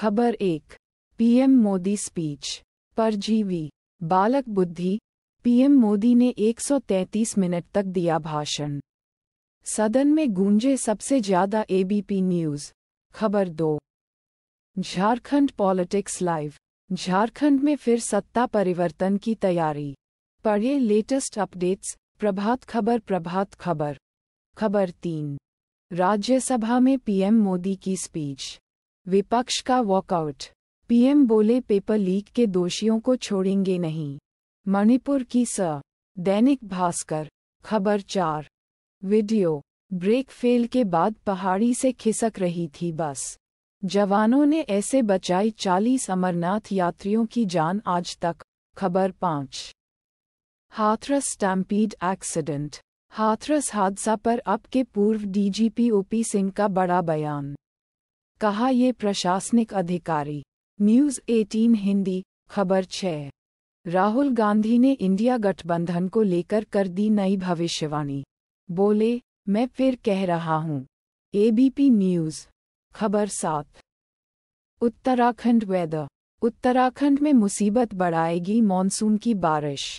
खबर एक PM Modi speech परजीवी बालक बुद्धि पीएम मोदी ने 133 मिनट तक दिया भाषण सदन में गूंजे सबसे ज्यादा एबीपी न्यूज खबर दो झारखंड पॉलिटिक्स लाइव झारखंड में फिर सत्ता परिवर्तन की तैयारी पढ़े लेटेस्ट अपडेट्स प्रभात खबर प्रभात खबर खबर तीन राज्यसभा में पीएम मोदी की स्पीच विपक्ष का वॉकआउट पीएम बोले पेपर लीक के दोषियों को छोड़ेंगे नहीं मणिपुर की स दैनिक भास्कर खबर चार वीडियो ब्रेक फेल के बाद पहाड़ी से खिसक रही थी बस जवानों ने ऐसे बचाई चालीस अमरनाथ यात्रियों की जान आज तक खबर पाँच हाथरस स्टैम्पीड एक्सीडेंट हाथरस हादसा पर अब के पूर्व डीजीपी ओपी सिंह का बड़ा बयान कहा ये प्रशासनिक अधिकारी न्यूज 18 हिंदी खबर छः राहुल गांधी ने इंडिया गठबंधन को लेकर कर दी नई भविष्यवाणी बोले मैं फिर कह रहा हूँ एबीपी न्यूज खबर सात उत्तराखंड वेदर उत्तराखंड में मुसीबत बढ़ाएगी मानसून की बारिश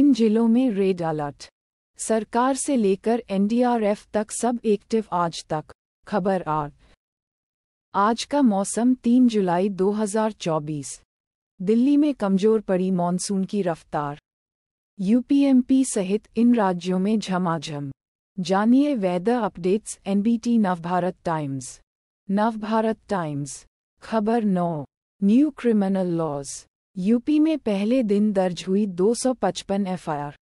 इन जिलों में रेड अलर्ट सरकार से लेकर एनडीआरएफ तक सब एक्टिव आज तक खबर आठ आज का मौसम 3 जुलाई 2024 दिल्ली में कमजोर पड़ी मानसून की रफ्तार यूपीएमपी सहित इन राज्यों में झमाझम जानिए weather updates NBT Navbharat Times Navbharat Times खबर नौ न्यू क्रिमिनल लॉज यूपी में पहले दिन दर्ज हुई 255 एफआईआर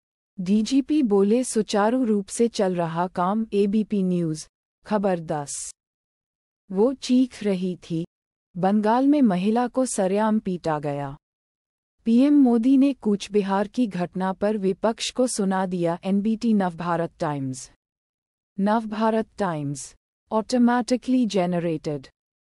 डीजीपी बोले सुचारू रूप से चल रहा काम एबीपी न्यूज खबर दस वो चीख रही थी बंगाल में महिला को सरेआम पीटा गया पीएम मोदी ने कूच बिहार की घटना पर विपक्ष को सुना दिया NBT Navbharat Times Navbharat Times automatically generated